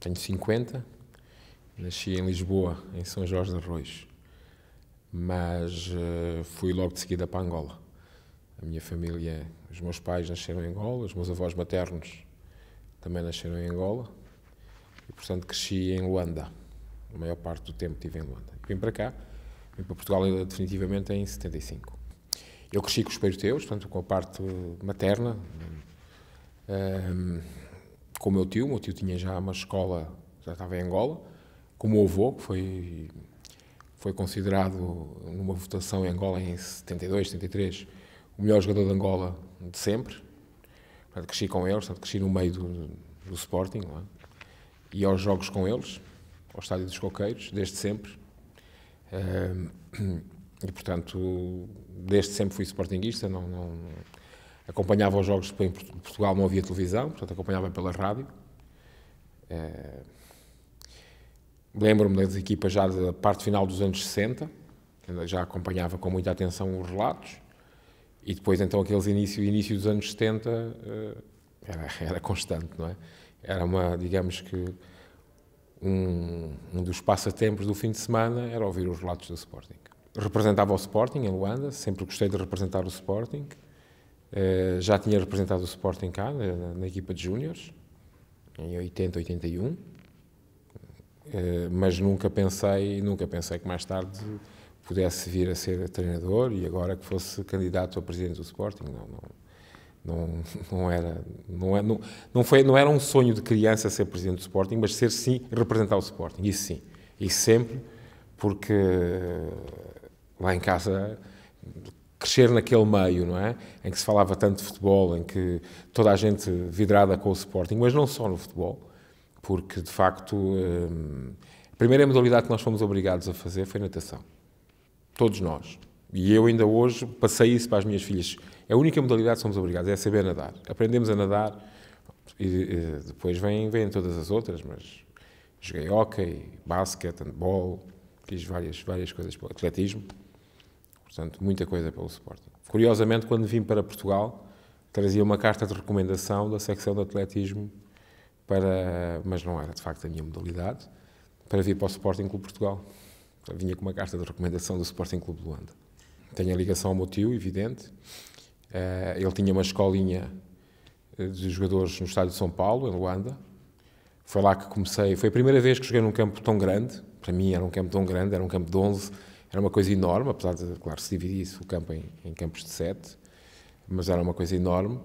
Tenho 50, nasci em Lisboa, em São Jorge de Arroios, mas uh, fui logo de seguida para Angola. A minha família, os meus pais nasceram em Angola, os meus avós maternos também nasceram em Angola, e portanto cresci em Luanda. A maior parte do tempo estive em Luanda. vim para cá, vim para Portugal eh, definitivamente em 75. Eu cresci com os peitos teus, portanto com a parte materna. Um, eh, com o meu tio, o meu tio tinha já uma escola, já estava em Angola, com o meu avô, que foi, foi considerado numa votação em Angola em 72, 73, o melhor jogador de Angola de sempre. Portanto, cresci com eles, portanto, cresci no meio do, do Sporting, é? e aos jogos com eles, ao estádio dos Coqueiros, desde sempre. E, portanto, desde sempre fui sportinguista, não, não acompanhava os jogos em Portugal, não havia televisão, portanto acompanhava pela rádio. Eh, lembro-me das equipas já da parte final dos anos 60, já acompanhava com muita atenção os relatos, e depois então aqueles início, início dos anos 70 eh, era, era constante, não é? Era uma, digamos que, um, um dos passatempos do fim de semana era ouvir os relatos do Sporting. Representava o Sporting em Luanda, sempre gostei de representar o Sporting, eh, já tinha representado o Sporting cá, na, na equipa de Júniores, em 80, 81. Uh, mas nunca pensei, nunca pensei que mais tarde pudesse vir a ser treinador e agora que fosse candidato a presidente do Sporting. Não, não, não, não era, não, é, não, não, foi, não era um sonho de criança ser presidente do Sporting, mas ser sim representar o Sporting, isso sim, e sempre, porque eh, lá em casa crescer naquele meio, não é? Em que se falava tanto de futebol, em que toda a gente vidrada com o Sporting, mas não só no futebol, porque de facto hum, a primeira modalidade que nós fomos obrigados a fazer foi natação. Todos nós. E eu ainda hoje passei isso para as minhas filhas. É a única modalidade que somos obrigados, é saber nadar. Aprendemos a nadar e depois vêm, vêm todas as outras, mas joguei hockey, basquete, handball, fiz várias, várias coisas, atletismo. Portanto, muita coisa pelo Sporting. Curiosamente, quando vim para Portugal, trazia uma carta de recomendação da secção de atletismo para, mas não era de facto a minha modalidade, para vir para o Sporting Clube Portugal. Vinha com uma carta de recomendação do Sporting Clube Luanda. Tenho a ligação ao meu tio, evidente. Eh, ele tinha uma escolinha eh, de jogadores no estádio de São Paulo, em Luanda. Foi lá que comecei. Foi a primeira vez que joguei num campo tão grande. Para mim era um campo tão grande, era um campo de 11 era uma coisa enorme, apesar de, claro, se dividisse o campo em, em campos de sete, mas era uma coisa enorme.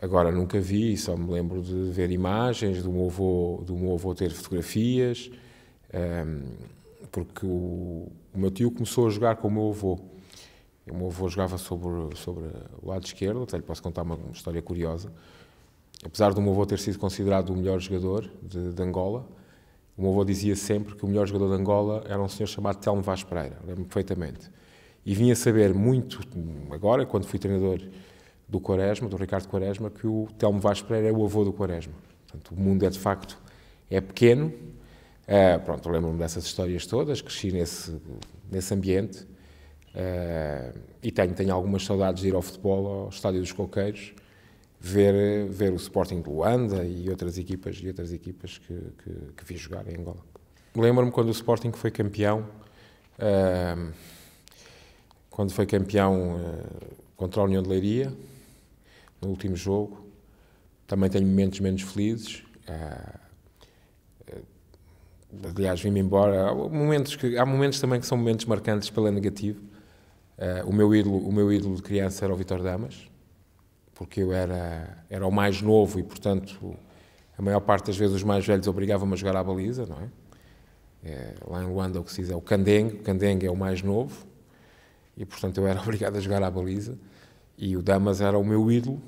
Agora nunca vi, só me lembro de ver imagens, do meu avô, do meu avô ter fotografias, um, ehm, porque o, o, meu tio começou a jogar com o meu avô. o meu avô jogava sobre, sobre o lado esquerdo, até lhe posso contar uma, uma história curiosa. Apesar do meu avô ter sido considerado o melhor jogador de, de Angola, o meu avô dizia sempre que o melhor jogador de Angola era um senhor chamado Telmo Vaz Pereira, lembro-me perfeitamente. E vinha saber muito, agora, quando fui treinador do Quaresma, do Ricardo Quaresma, que o Telmo Vaz Pereira é o avô do Quaresma. Portanto, o mundo é, de facto, é pequeno. Ah, pronto, lembro-me dessas histórias todas, cresci nesse, nesse ambiente. Uh, e tenho, tenho algumas saudades de ir ao futebol, ao Estádio dos Coqueiros, ver, ver o Sporting de Luanda e outras equipas, e outras equipas que, que, que vi jogar em Angola. Lembro-me quando o Sporting foi campeão, uh, quando foi campeão uh, contra a União de Leiria, no último jogo. Também tenho momentos menos felizes. Uh, aliás, vim-me embora. Há momentos, que, há momentos também que são momentos marcantes pela negativa. Ah, o, meu ídolo, o meu ídolo de criança era o Vitor Damas porque eu era, era o mais novo e, portanto, a maior parte das vezes os mais velhos obrigavam-me a jogar à baliza, não é? é? lá em Luanda o que se diz é o candengue, o candengue é o mais novo e, portanto, eu era obrigado a jogar à baliza e o Damas era o meu ídolo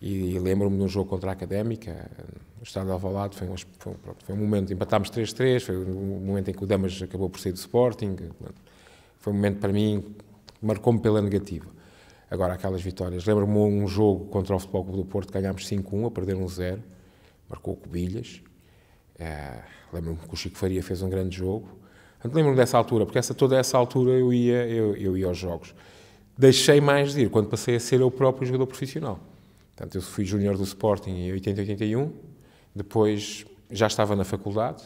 e, e lembro-me de um jogo contra a Académica, no estado de Alvalade, foi um, foi, um, foi um momento, empatámos 3-3, foi um momento em que o Damas acabou por sair do Sporting, foi um momento para mim, marcou-me pela negativa. Agora, aquelas vitórias. Lembro-me um jogo contra o Futebol Clube do Porto, ganhámos 5-1, a perder 1-0, marcou Cobilhas. Uh, eh, lembro-me que o Chico Faria fez um grande jogo. Lembro-me dessa altura, porque essa, toda essa altura eu ia, eu, eu ia aos jogos. Deixei mais de ir quando passei a ser o próprio jogador profissional. Portanto, eu fui júnior do Sporting em 80, 81, depois já estava na faculdade,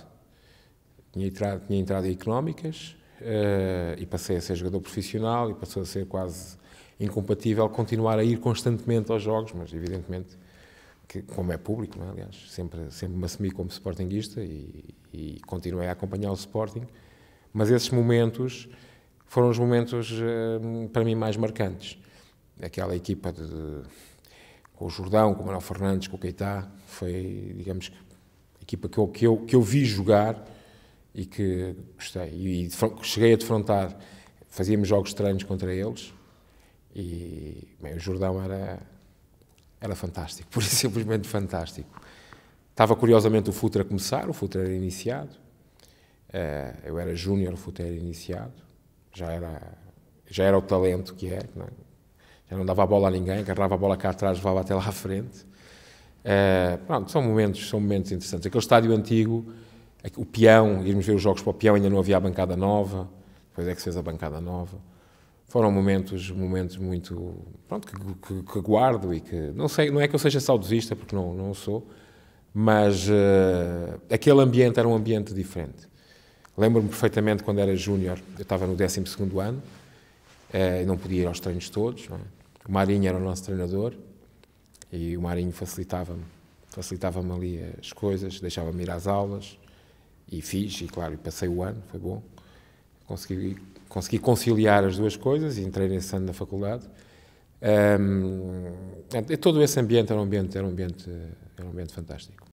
tinha entrado, tinha entrado em económicas uh, e passei a ser jogador profissional e passou a ser quase incompatível continuar a ir constantemente aos jogos, mas evidentemente, que, como é público, é? aliás, sempre, sempre me assumi como sportinguista e, e continuei a acompanhar o Sporting, mas esses momentos foram os momentos, eh, para mim, mais marcantes. Aquela equipa de, de com o Jordão, com o Manuel Fernandes, com o Keita, foi, digamos, a equipa que eu, que eu, que eu vi jogar e que gostei. E, e cheguei a defrontar, fazíamos jogos estranhos contra eles, e bem, o Jordão era, era fantástico, por simplesmente fantástico. Estava curiosamente o Futre a começar, o Futre era iniciado. Eh, eu era júnior, o Futre era iniciado. Já era, já era o talento que não é? já não dava a bola a ninguém, agarrava a bola cá atrás, levava até lá à frente. Eh, pronto, são momentos, são momentos interessantes. Aquele estádio antigo, o peão, irmos ver os jogos para o peão, ainda não havia a bancada nova, depois é que se fez a bancada nova foram momentos, momentos muito, pronto, que, que, que, guardo e que, não sei, não é que eu seja saudosista, porque não, não sou, mas uh, aquele ambiente era um ambiente diferente. Lembro-me perfeitamente quando era júnior, eu estava no 12 segundo ano, uh, não podia ir aos treinos todos, é? o Marinho era o nosso treinador e o Marinho facilitava-me facilitava-me ali as coisas, deixava-me ir às aulas e fiz, e claro, passei o ano, foi bom. Consegui consegui conciliar as duas coisas e entrei nesse ano na faculdade. Um, é todo esse ambiente era um ambiente, era um ambiente, era um ambiente fantástico.